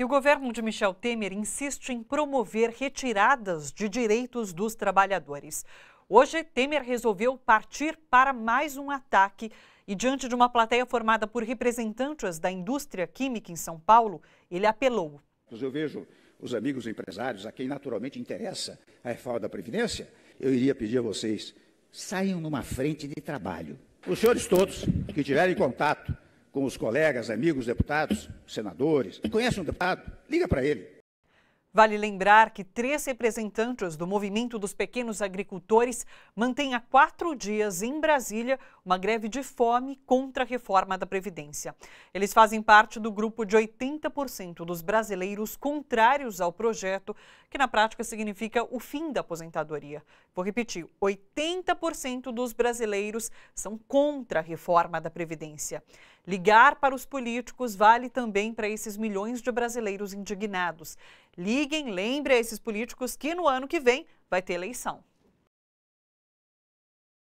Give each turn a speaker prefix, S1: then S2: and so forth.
S1: E o governo de Michel Temer insiste em promover retiradas de direitos dos trabalhadores. Hoje, Temer resolveu partir para mais um ataque e, diante de uma plateia formada por representantes da indústria química em São Paulo, ele apelou.
S2: Eu vejo os amigos empresários, a quem naturalmente interessa a reforma da Previdência, eu iria pedir a vocês: saiam numa frente de trabalho. Os senhores todos que tiverem contato com os colegas, amigos,
S1: deputados, senadores. Conhece um deputado? Liga para ele. Vale lembrar que três representantes do Movimento dos Pequenos Agricultores mantêm há quatro dias em Brasília uma greve de fome contra a reforma da Previdência. Eles fazem parte do grupo de 80% dos brasileiros contrários ao projeto, que na prática significa o fim da aposentadoria. Vou repetir: 80% dos brasileiros são contra a reforma da Previdência. Ligar para os políticos vale também para esses milhões de brasileiros indignados. Liguem, lembre a esses políticos que no ano que vem vai ter eleição.